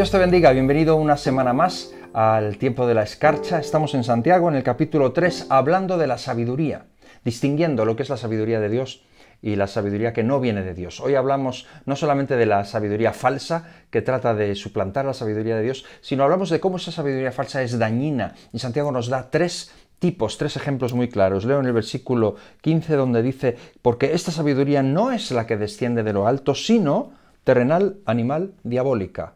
Dios te bendiga, bienvenido una semana más al tiempo de la escarcha. Estamos en Santiago en el capítulo 3 hablando de la sabiduría, distinguiendo lo que es la sabiduría de Dios y la sabiduría que no viene de Dios. Hoy hablamos no solamente de la sabiduría falsa que trata de suplantar la sabiduría de Dios, sino hablamos de cómo esa sabiduría falsa es dañina. Y Santiago nos da tres tipos, tres ejemplos muy claros. Leo en el versículo 15 donde dice, porque esta sabiduría no es la que desciende de lo alto, sino terrenal, animal, diabólica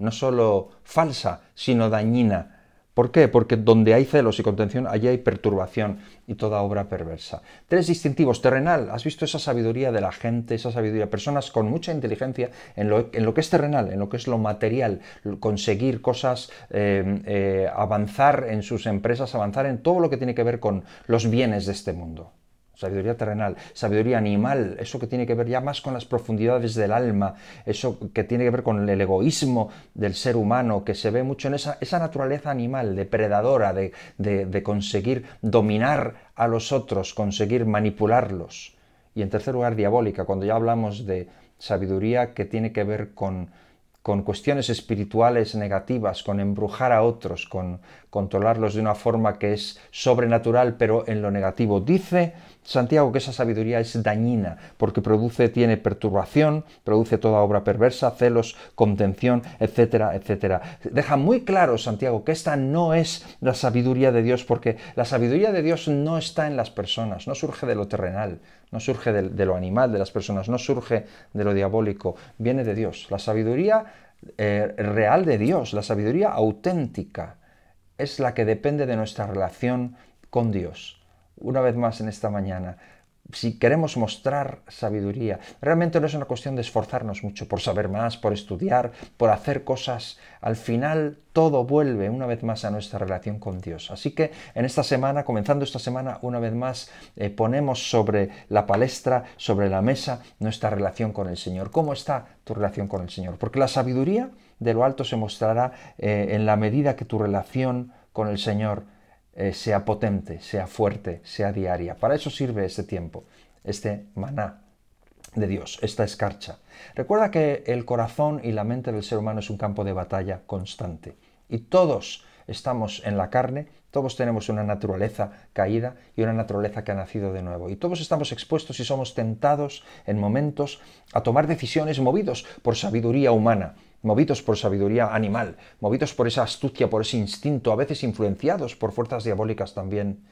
no solo falsa, sino dañina. ¿Por qué? Porque donde hay celos y contención, allí hay perturbación y toda obra perversa. Tres distintivos. Terrenal. Has visto esa sabiduría de la gente, esa sabiduría. Personas con mucha inteligencia en lo, que es terrenal, en lo que es lo material. Conseguir cosas, eh, eh, avanzar en sus empresas, avanzar en todo lo que tiene que ver con los bienes de este mundo sabiduría terrenal, sabiduría animal, eso que tiene que ver ya más con las profundidades del alma, eso que tiene que ver con el egoísmo del ser humano, que se ve mucho en esa, naturaleza animal, depredadora, de conseguir dominar a los otros, conseguir manipularlos. Y en tercer lugar, diabólica, cuando ya hablamos de sabiduría que tiene que ver con con cuestiones espirituales negativas, con embrujar a otros, con controlarlos de una forma que es sobrenatural, pero en lo negativo. Dice Santiago que esa sabiduría es dañina, porque produce, tiene perturbación, produce toda obra perversa, celos, contención, etcétera, etcétera. Deja muy claro, Santiago, que esta no es la sabiduría de Dios, porque la sabiduría de Dios no está en las personas, no surge de lo terrenal, no surge de, lo animal, de las personas, no surge de lo diabólico, viene de Dios. La sabiduría eh, real de Dios, la sabiduría auténtica, es la que depende de nuestra relación con Dios. Una vez más en esta mañana, si queremos mostrar sabiduría, realmente no es una cuestión de esforzarnos mucho por saber más, por estudiar, por hacer cosas. Al final todo vuelve una vez más a nuestra relación con Dios. Así que en esta semana, comenzando esta semana, una vez más eh, ponemos sobre la palestra, sobre la mesa, nuestra relación con el Señor. ¿Cómo está tu relación con el Señor? Porque la sabiduría de lo alto se mostrará eh, en la medida que tu relación con el Señor eh, sea potente, sea fuerte, sea diaria. Para eso sirve este tiempo, este maná de Dios, esta escarcha. Recuerda que el corazón y la mente del ser humano es un campo de batalla constante. Y todos estamos en la carne, todos tenemos una naturaleza caída y una naturaleza que ha nacido de nuevo. Y todos estamos expuestos y somos tentados en momentos a tomar decisiones movidos por sabiduría humana movidos por sabiduría animal, movidos por esa astucia, por ese instinto, a veces influenciados por fuerzas diabólicas también.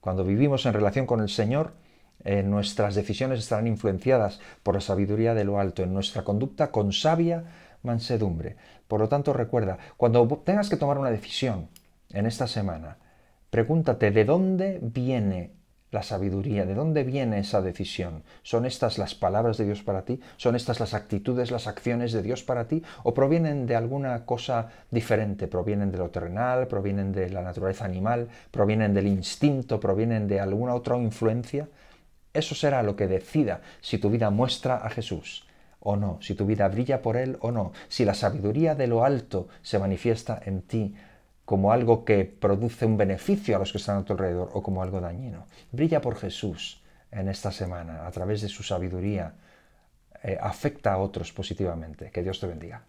Cuando vivimos en relación con el Señor, eh, nuestras decisiones estarán influenciadas por la sabiduría de lo alto, en nuestra conducta con sabia mansedumbre. Por lo tanto, recuerda, cuando tengas que tomar una decisión en esta semana, pregúntate de dónde viene la sabiduría, ¿de dónde viene esa decisión? ¿Son estas las palabras de Dios para ti? ¿Son estas las actitudes, las acciones de Dios para ti? ¿O provienen de alguna cosa diferente? ¿Provienen de lo terrenal? ¿Provienen de la naturaleza animal? ¿Provienen del instinto? ¿Provienen de alguna otra influencia? Eso será lo que decida si tu vida muestra a Jesús o no, si tu vida brilla por Él o no, si la sabiduría de lo alto se manifiesta en ti como algo que produce un beneficio a los que están a tu alrededor o como algo dañino. Brilla por Jesús en esta semana, a través de su sabiduría, eh, afecta a otros positivamente. Que Dios te bendiga.